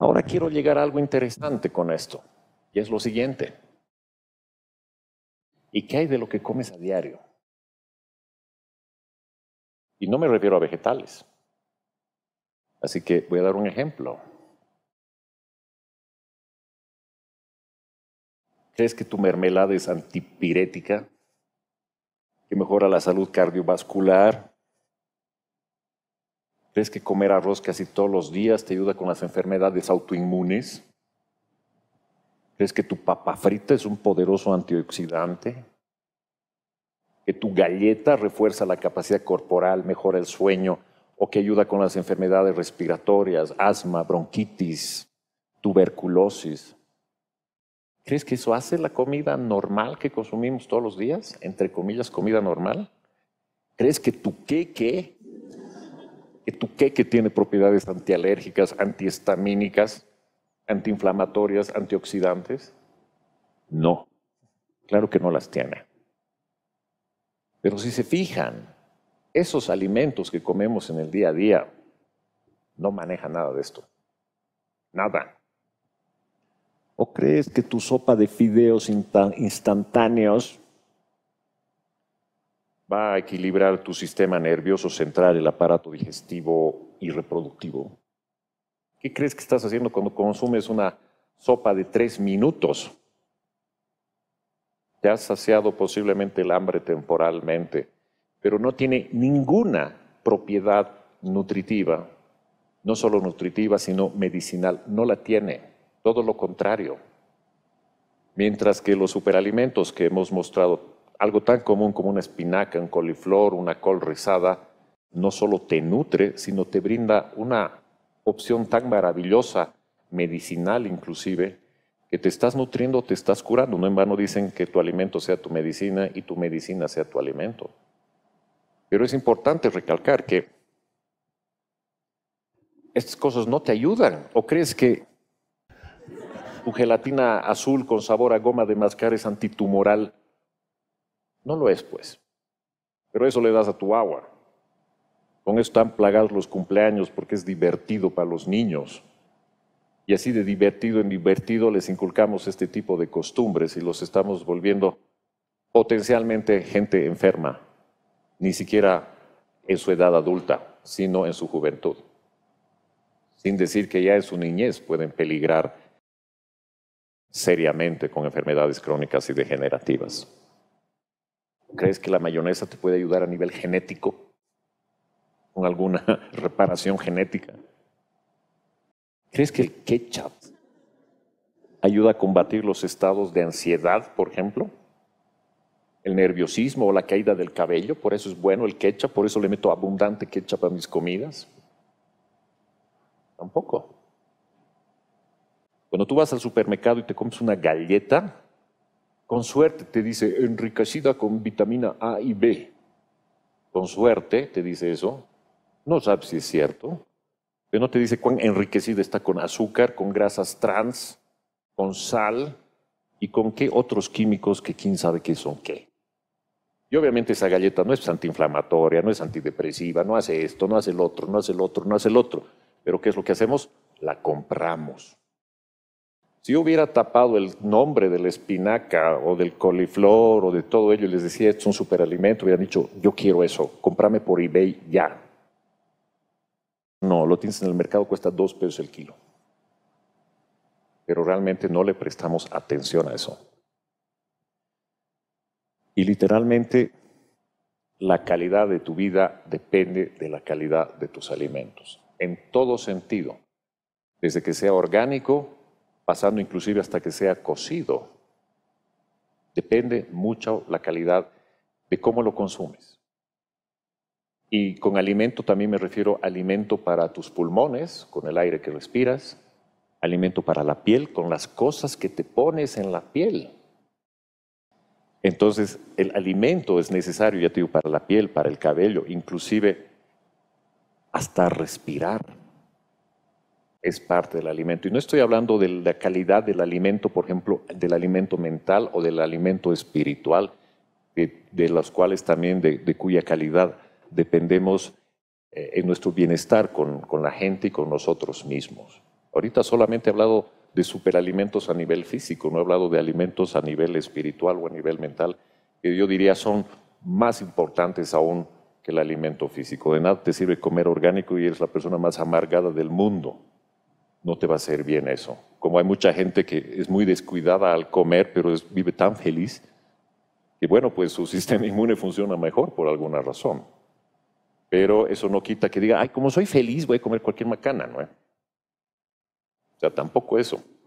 Ahora quiero llegar a algo interesante con esto, y es lo siguiente. ¿Y qué hay de lo que comes a diario? Y no me refiero a vegetales. Así que voy a dar un ejemplo. ¿Crees que tu mermelada es antipirética? ¿Que mejora la salud cardiovascular? ¿Crees que comer arroz casi todos los días, te ayuda con las enfermedades autoinmunes. ¿Crees que tu papa frita es un poderoso antioxidante? ¿Que tu galleta refuerza la capacidad corporal, mejora el sueño o que ayuda con las enfermedades respiratorias, asma, bronquitis, tuberculosis? ¿Crees que eso hace la comida normal que consumimos todos los días? Entre comillas, comida normal. ¿Crees que tu qué qué que tiene propiedades antialérgicas, antihistamínicas, antiinflamatorias, antioxidantes. No, claro que no las tiene. Pero si se fijan, esos alimentos que comemos en el día a día no manejan nada de esto. Nada. ¿O crees que tu sopa de fideos instantáneos va a equilibrar tu sistema nervioso central, el aparato digestivo y reproductivo. ¿Qué crees que estás haciendo cuando consumes una sopa de tres minutos? Te has saciado posiblemente el hambre temporalmente, pero no tiene ninguna propiedad nutritiva, no solo nutritiva, sino medicinal. No la tiene, todo lo contrario. Mientras que los superalimentos que hemos mostrado algo tan común como una espinaca, un coliflor, una col rizada, no solo te nutre, sino te brinda una opción tan maravillosa, medicinal inclusive, que te estás nutriendo, te estás curando. No en vano dicen que tu alimento sea tu medicina y tu medicina sea tu alimento. Pero es importante recalcar que estas cosas no te ayudan. ¿O crees que tu gelatina azul con sabor a goma de mascar es antitumoral no lo es, pues. Pero eso le das a tu agua. Con eso están plagados los cumpleaños porque es divertido para los niños. Y así de divertido en divertido les inculcamos este tipo de costumbres y los estamos volviendo potencialmente gente enferma, ni siquiera en su edad adulta, sino en su juventud. Sin decir que ya en su niñez pueden peligrar seriamente con enfermedades crónicas y degenerativas. ¿Crees que la mayonesa te puede ayudar a nivel genético? ¿Con alguna reparación genética? ¿Crees que el ketchup ayuda a combatir los estados de ansiedad, por ejemplo? El nerviosismo o la caída del cabello, por eso es bueno el ketchup, por eso le meto abundante ketchup a mis comidas. Tampoco. Cuando tú vas al supermercado y te comes una galleta, con suerte te dice enriquecida con vitamina A y B. Con suerte te dice eso. No sabes si es cierto. Pero no te dice cuán enriquecida está con azúcar, con grasas trans, con sal y con qué otros químicos que quién sabe qué son qué. Y obviamente esa galleta no es antiinflamatoria, no es antidepresiva, no hace esto, no hace el otro, no hace el otro, no hace el otro. Pero ¿qué es lo que hacemos? La compramos. Si yo hubiera tapado el nombre de la espinaca o del coliflor o de todo ello y les decía, es un superalimento, hubieran dicho, yo quiero eso, comprame por eBay ya. No, lo tienes en el mercado, cuesta dos pesos el kilo. Pero realmente no le prestamos atención a eso. Y literalmente la calidad de tu vida depende de la calidad de tus alimentos, en todo sentido, desde que sea orgánico pasando inclusive hasta que sea cocido. Depende mucho la calidad de cómo lo consumes. Y con alimento también me refiero a alimento para tus pulmones, con el aire que respiras, alimento para la piel, con las cosas que te pones en la piel. Entonces, el alimento es necesario, ya te digo, para la piel, para el cabello, inclusive hasta respirar es parte del alimento. Y no estoy hablando de la calidad del alimento, por ejemplo, del alimento mental o del alimento espiritual, de, los cuales también, de, cuya calidad dependemos eh, en nuestro bienestar con, con, la gente y con nosotros mismos. Ahorita solamente he hablado de superalimentos a nivel físico, no he hablado de alimentos a nivel espiritual o a nivel mental, que yo diría son más importantes aún que el alimento físico. De nada te sirve comer orgánico y eres la persona más amargada del mundo no te va a hacer bien eso. Como hay mucha gente que es muy descuidada al comer, pero es, vive tan feliz, y bueno, pues su sistema inmune funciona mejor por alguna razón. Pero eso no quita que diga, ay, como soy feliz, voy a comer cualquier macana, ¿no? O sea, tampoco eso.